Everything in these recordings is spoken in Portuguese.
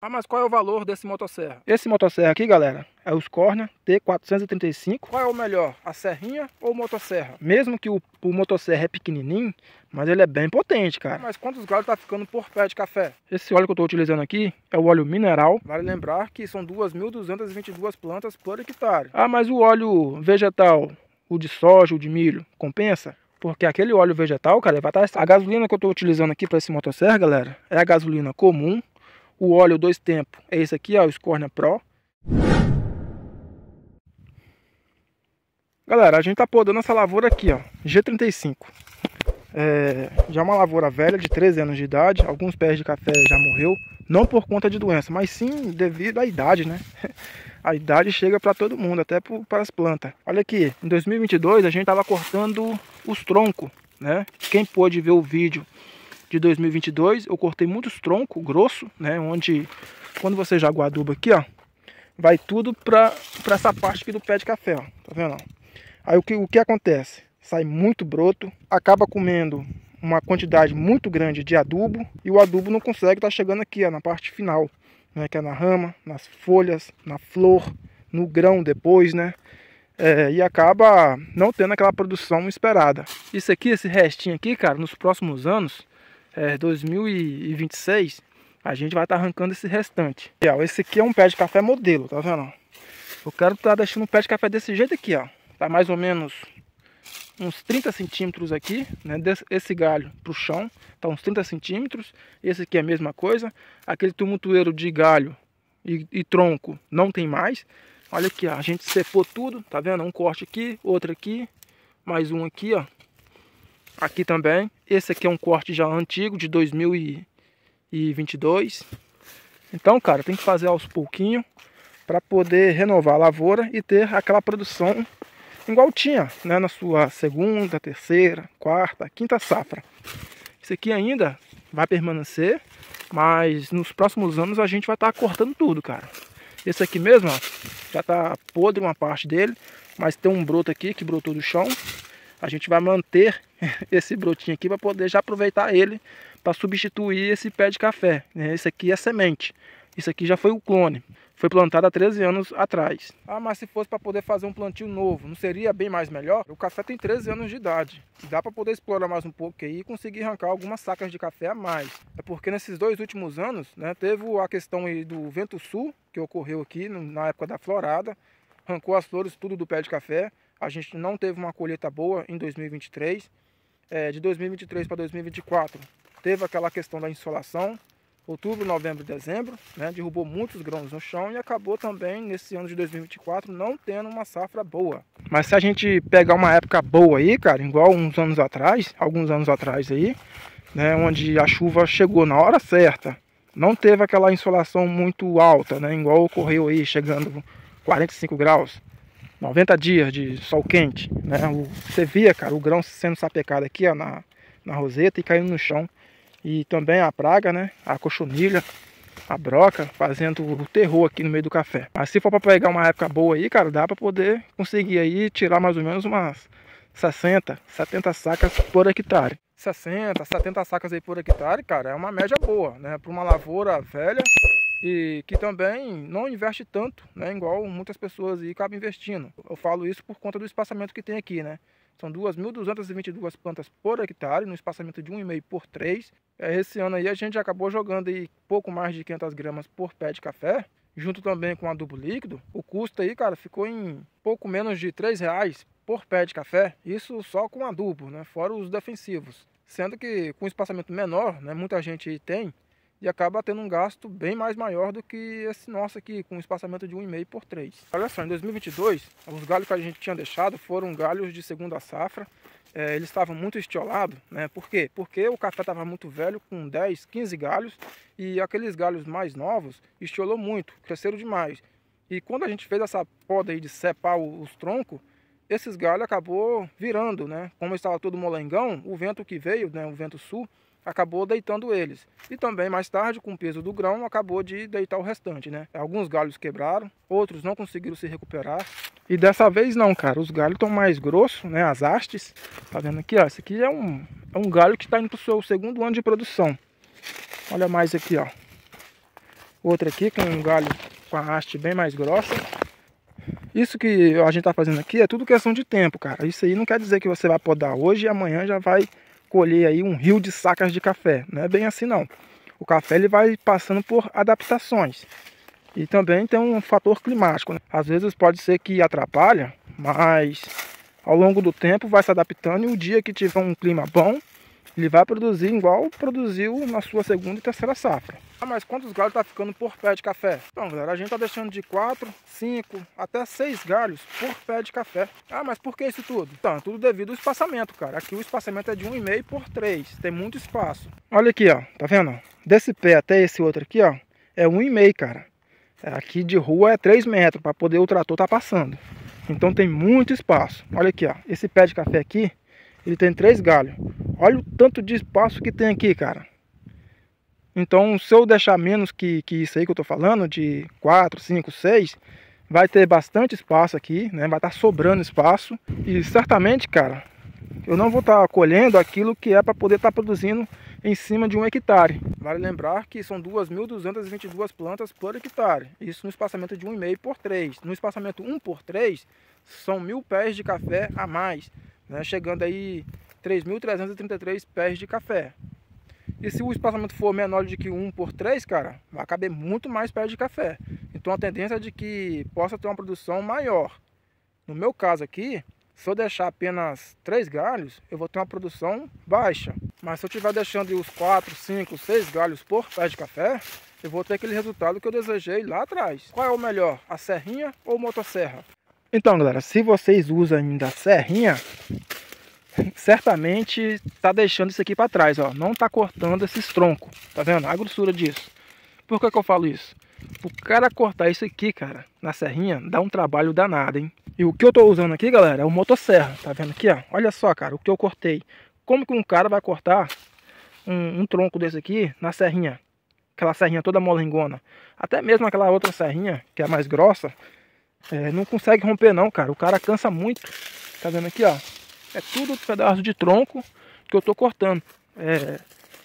Ah, mas qual é o valor desse motosserra? Esse motosserra aqui, galera, é o Scorner T435. Qual é o melhor, a serrinha ou motosserra? Mesmo que o, o motosserra é pequenininho, mas ele é bem potente, cara. Mas quantos galhos tá ficando por pé de café? Esse óleo que eu tô utilizando aqui é o óleo mineral. Vale lembrar que são 2.222 plantas por hectare. Ah, mas o óleo vegetal, o de soja, o de milho, compensa? Porque aquele óleo vegetal, cara, vai estar... Tá, a gasolina que eu estou utilizando aqui para esse motosserra, galera, é a gasolina comum, o óleo dois tempos é esse aqui, ó, o Scornia Pro. Galera, a gente tá podando essa lavoura aqui, ó, G35. É, já é uma lavoura velha, de 13 anos de idade, alguns pés de café já morreu, não por conta de doença, mas sim devido à idade, né? A idade chega para todo mundo, até para as plantas. Olha aqui, em 2022 a gente tava cortando os troncos, né? Quem pôde ver o vídeo de 2022. Eu cortei muitos troncos grosso, né? Onde, quando você joga o adubo aqui, ó, vai tudo pra, pra essa parte aqui do pé de café, ó. Tá vendo? Aí o que, o que acontece? Sai muito broto, acaba comendo uma quantidade muito grande de adubo e o adubo não consegue estar tá chegando aqui, ó, na parte final, né? Que é na rama, nas folhas, na flor, no grão depois, né? É, e acaba não tendo aquela produção esperada. Isso aqui, esse restinho aqui, cara, nos próximos anos, é, 2026, a gente vai estar tá arrancando esse restante. E, ó, esse aqui é um pé de café modelo, tá vendo? Eu quero estar tá deixando um pé de café desse jeito aqui, ó. Tá mais ou menos uns 30 centímetros aqui, né? Desse, esse galho pro chão, tá uns 30 centímetros. Esse aqui é a mesma coisa. Aquele tumultueiro de galho e, e tronco não tem mais. Olha aqui, ó, a gente sepou tudo, tá vendo? Um corte aqui, outro aqui, mais um aqui, ó. Aqui também. Esse aqui é um corte já antigo, de 2022. Então, cara, tem que fazer aos pouquinhos para poder renovar a lavoura e ter aquela produção igual tinha né, na sua segunda, terceira, quarta, quinta safra. Isso aqui ainda vai permanecer, mas nos próximos anos a gente vai estar tá cortando tudo, cara. Esse aqui mesmo, ó, já está podre uma parte dele, mas tem um broto aqui que brotou do chão a gente vai manter esse brotinho aqui para poder já aproveitar ele para substituir esse pé de café. Esse né? aqui é semente, isso aqui já foi o clone, foi plantado há 13 anos atrás. Ah, mas se fosse para poder fazer um plantio novo, não seria bem mais melhor? O café tem 13 anos de idade, dá para poder explorar mais um pouco aí e conseguir arrancar algumas sacas de café a mais. É porque nesses dois últimos anos, né, teve a questão do vento sul, que ocorreu aqui na época da florada, arrancou as flores tudo do pé de café, a gente não teve uma colheita boa em 2023. É, de 2023 para 2024 teve aquela questão da insolação, outubro, novembro e dezembro, né, derrubou muitos grãos no chão e acabou também nesse ano de 2024 não tendo uma safra boa. Mas se a gente pegar uma época boa aí, cara, igual uns anos atrás, alguns anos atrás aí, né, onde a chuva chegou na hora certa, não teve aquela insolação muito alta, né, igual ocorreu aí, chegando 45 graus. 90 dias de sol quente, né? você via, cara, o grão sendo sapecado aqui, ó, na, na roseta e caindo no chão. E também a praga, né? A cochonilha, a broca, fazendo o terror aqui no meio do café. Mas se for para pegar uma época boa aí, cara, dá para poder conseguir aí tirar mais ou menos umas 60, 70 sacas por hectare. 60, 70 sacas aí por hectare, cara, é uma média boa, né? Para uma lavoura velha, e que também não investe tanto, né, igual muitas pessoas aí acabam investindo. Eu falo isso por conta do espaçamento que tem aqui, né? São 2.222 plantas por hectare, no espaçamento de 1,5 por 3. É, esse ano aí a gente acabou jogando aí pouco mais de 500 gramas por pé de café, junto também com adubo líquido. O custo aí, cara, ficou em pouco menos de 3 reais por pé de café, isso só com adubo, né? Fora os defensivos. Sendo que com espaçamento menor, né, muita gente tem, e acaba tendo um gasto bem mais maior do que esse nosso aqui, com um espaçamento de 1,5 por 3. Olha só, em 2022, os galhos que a gente tinha deixado foram galhos de segunda safra, é, eles estavam muito estiolados, né? Por quê? Porque o café estava muito velho, com 10, 15 galhos, e aqueles galhos mais novos estiolou muito, cresceram demais. E quando a gente fez essa poda aí de separar os troncos, esses galhos acabou virando, né? Como estava todo molengão, o vento que veio, né, o vento sul, acabou deitando eles. E também mais tarde, com o peso do grão, acabou de deitar o restante, né? Alguns galhos quebraram, outros não conseguiram se recuperar. E dessa vez não, cara, os galhos estão mais grossos, né? As hastes, tá vendo aqui, ó, esse aqui é um, é um galho que está indo para o seu segundo ano de produção. Olha mais aqui, ó. Outra aqui com um galho com a haste bem mais grossa. Isso que a gente tá fazendo aqui é tudo questão de tempo, cara. Isso aí não quer dizer que você vai podar hoje e amanhã já vai colher aí um rio de sacas de café. Não é bem assim não. O café ele vai passando por adaptações. E também tem um fator climático. Né? Às vezes pode ser que atrapalha, mas ao longo do tempo vai se adaptando e o dia que tiver um clima bom, ele vai produzir igual produziu na sua segunda e terceira safra. Ah, mas quantos galhos está ficando por pé de café? Então, galera, a gente está deixando de 4, 5, até 6 galhos por pé de café. Ah, mas por que isso tudo? Então, é tudo devido ao espaçamento, cara. Aqui o espaçamento é de 1,5 por 3. Tem muito espaço. Olha aqui, ó. Tá vendo? Desse pé até esse outro aqui, ó. É 1,5, cara. É, aqui de rua é 3 metros para poder o trator tá passando. Então tem muito espaço. Olha aqui, ó. Esse pé de café aqui, ele tem 3 galhos. Olha o tanto de espaço que tem aqui, cara. Então, se eu deixar menos que, que isso aí que eu tô falando, de 4, 5, 6, vai ter bastante espaço aqui, né? Vai estar tá sobrando espaço. E certamente, cara, eu não vou estar tá colhendo aquilo que é para poder estar tá produzindo em cima de um hectare. Vale lembrar que são 2.222 plantas por hectare. Isso no espaçamento de 1,5 por 3. No espaçamento 1 por 3, são mil pés de café a mais. Né? Chegando aí 3.333 pés de café. E se o espaçamento for menor de que 1 por 3, cara, vai caber muito mais pés de café. Então a tendência é de que possa ter uma produção maior. No meu caso aqui, se eu deixar apenas 3 galhos, eu vou ter uma produção baixa. Mas se eu estiver deixando os 4, 5, 6 galhos por pé de café, eu vou ter aquele resultado que eu desejei lá atrás. Qual é o melhor, a serrinha ou motosserra? Então, galera, se vocês usam ainda a serrinha, certamente está deixando isso aqui para trás, ó. Não está cortando esses troncos, tá vendo? A grossura disso. Por que, que eu falo isso? O cara cortar isso aqui, cara, na serrinha, dá um trabalho danado, hein? E o que eu tô usando aqui, galera, é o motosserra, tá vendo aqui, ó? Olha só, cara, o que eu cortei. Como que um cara vai cortar um, um tronco desse aqui na serrinha? Aquela serrinha toda molengona. Até mesmo aquela outra serrinha, que é mais grossa, é, não consegue romper não, cara. O cara cansa muito. Tá vendo aqui, ó? É tudo pedaço de tronco que eu tô cortando. É,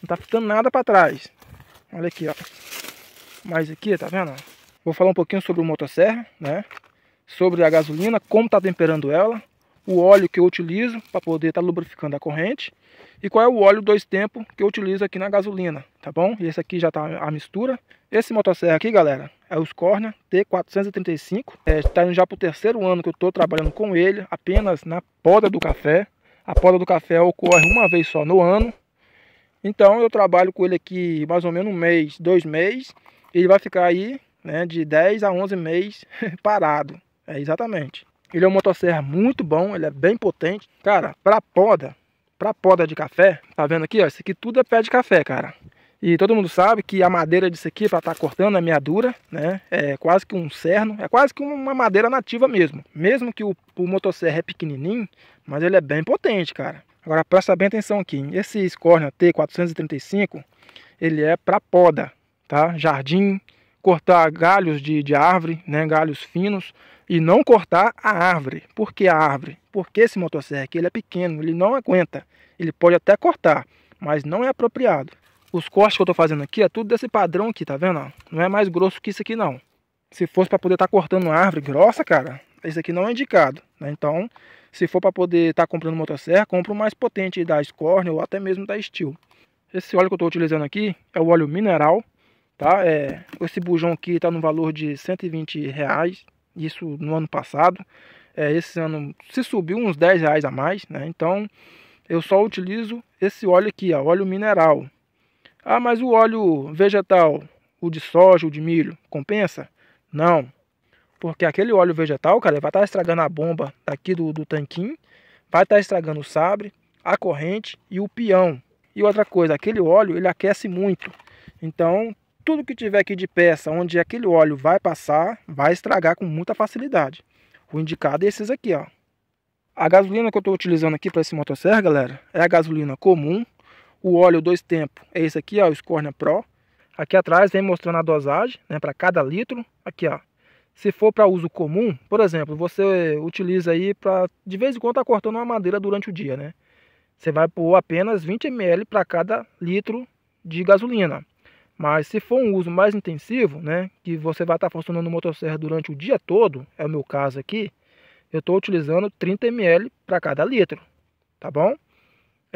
não tá ficando nada para trás. Olha aqui, ó. Mas aqui, tá vendo? Vou falar um pouquinho sobre o motosserra, né? Sobre a gasolina, como tá temperando ela, o óleo que eu utilizo para poder estar tá lubrificando a corrente e qual é o óleo dois tempos que eu utilizo aqui na gasolina, tá bom? E esse aqui já tá a mistura. Esse motosserra aqui, galera, é o Scorner T435. Está é, tá indo já para o terceiro ano que eu estou trabalhando com ele, apenas na poda do café. A poda do café ocorre uma vez só no ano. Então eu trabalho com ele aqui mais ou menos um mês, dois meses. Ele vai ficar aí né, de 10 a 11 meses parado. É exatamente. Ele é um motosserra muito bom, ele é bem potente. Cara, para poda, para poda de café, tá vendo aqui, ó, isso aqui tudo é pé de café, cara. E todo mundo sabe que a madeira disso aqui, para estar tá cortando, é meadura, né? É quase que um cerno, é quase que uma madeira nativa mesmo. Mesmo que o, o motosserra é pequenininho, mas ele é bem potente, cara. Agora presta bem atenção aqui. Esse Scorpion T435, ele é para poda, tá? Jardim, cortar galhos de, de árvore, né? Galhos finos e não cortar a árvore. Por que a árvore? Porque esse motosserra aqui, ele é pequeno, ele não aguenta. Ele pode até cortar, mas não é apropriado. Os cortes que eu estou fazendo aqui é tudo desse padrão aqui, tá vendo? Não é mais grosso que isso aqui, não. Se fosse para poder estar tá cortando uma árvore grossa, cara, isso aqui não é indicado. Né? Então, se for para poder estar tá comprando motosserra, compra o mais potente da Scorn ou até mesmo da Steel. Esse óleo que eu estou utilizando aqui é o óleo mineral, tá? É, esse bujão aqui está no valor de 120 reais, isso no ano passado. É, esse ano se subiu uns 10 reais a mais, né? Então, eu só utilizo esse óleo aqui, ó, óleo mineral, ah, mas o óleo vegetal, o de soja, o de milho, compensa? Não. Porque aquele óleo vegetal, cara, vai estar tá estragando a bomba daqui do, do tanquinho, vai estar tá estragando o sabre, a corrente e o peão. E outra coisa, aquele óleo ele aquece muito. Então, tudo que tiver aqui de peça onde aquele óleo vai passar, vai estragar com muita facilidade. O indicado é esses aqui, ó. A gasolina que eu estou utilizando aqui para esse motosserra, galera, é a gasolina comum, o óleo dois tempos é esse aqui, ó, o Scornia Pro. Aqui atrás vem mostrando a dosagem, né, para cada litro. Aqui, ó. Se for para uso comum, por exemplo, você utiliza aí para de vez em quando tá cortando uma madeira durante o dia, né? Você vai pôr apenas 20 ml para cada litro de gasolina. Mas se for um uso mais intensivo, né, que você vai estar tá funcionando no motosserra durante o dia todo, é o meu caso aqui, eu estou utilizando 30 ml para cada litro, tá bom?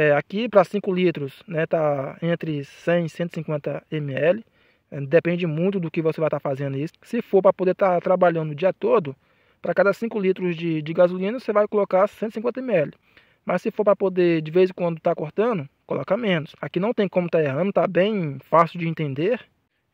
É, aqui para 5 litros né, tá entre 100 e 150 ml. É, depende muito do que você vai estar tá fazendo isso. Se for para poder estar tá trabalhando o dia todo, para cada 5 litros de, de, gasolina você vai colocar 150 ml. Mas se for para poder de vez em quando estar tá cortando, coloca menos. Aqui não tem como estar tá errando, tá bem fácil de entender.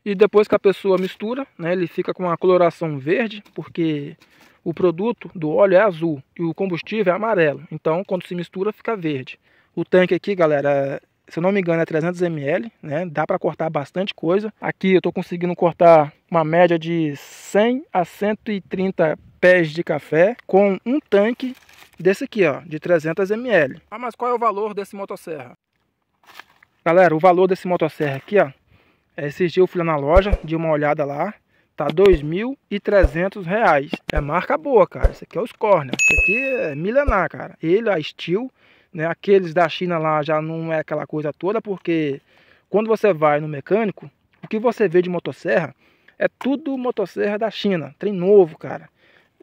E depois que a pessoa mistura, né, ele fica com uma coloração verde, porque o produto do óleo é azul e o combustível é amarelo. Então, quando se mistura, fica verde. O tanque aqui, galera, se eu não me engano, é 300 ml, né? Dá para cortar bastante coisa. Aqui eu estou conseguindo cortar uma média de 100 a 130 pés de café com um tanque desse aqui, ó, de 300 ml. Ah, mas qual é o valor desse motosserra? Galera, o valor desse motosserra aqui, ó, é, esses dias eu fui lá na loja, de uma olhada lá, tá R$ 2.300. É marca boa, cara. Esse aqui é os Corner. Esse aqui é milenar, cara. Ele, a Steel, né? Aqueles da China lá já não é aquela coisa toda, porque quando você vai no mecânico, o que você vê de motosserra é tudo motosserra da China, trem novo, cara.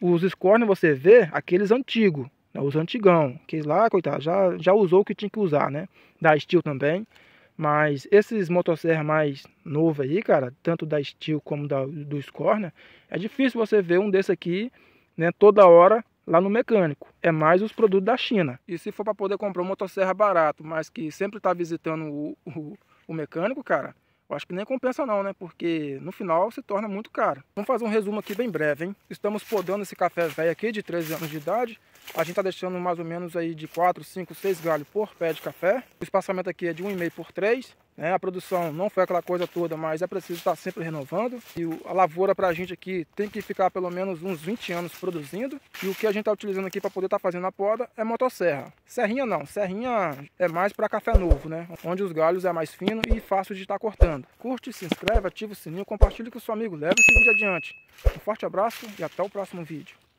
Os Scorn você vê aqueles antigos, né? os antigão, que lá, coitado, já, já usou o que tinha que usar, né? Da Steel também. Mas esses motosserra mais novo aí, cara, tanto da Steel como da, do Scorner, é difícil você ver um desse aqui, né, toda hora lá no mecânico. É mais os produtos da China. E se for para poder comprar uma motosserra barato, mas que sempre está visitando o, o, o, mecânico, cara, eu acho que nem compensa não, né? Porque no final se torna muito caro. Vamos fazer um resumo aqui bem breve, hein? Estamos podando esse café velho aqui de 13 anos de idade. A gente está deixando mais ou menos aí de 4, 5, 6 galhos por pé de café. O espaçamento aqui é de 1,5 por 3. Né? A produção não foi aquela coisa toda, mas é preciso estar sempre renovando. E a lavoura para a gente aqui tem que ficar pelo menos uns 20 anos produzindo. E o que a gente está utilizando aqui para poder estar tá fazendo a poda é motosserra. Serrinha não, serrinha é mais para café novo, né? Onde os galhos é mais fino e fácil de estar tá cortando. Curte, se inscreve, ativa o sininho, compartilhe com o seu amigo, leve esse vídeo adiante. Um forte abraço e até o próximo vídeo.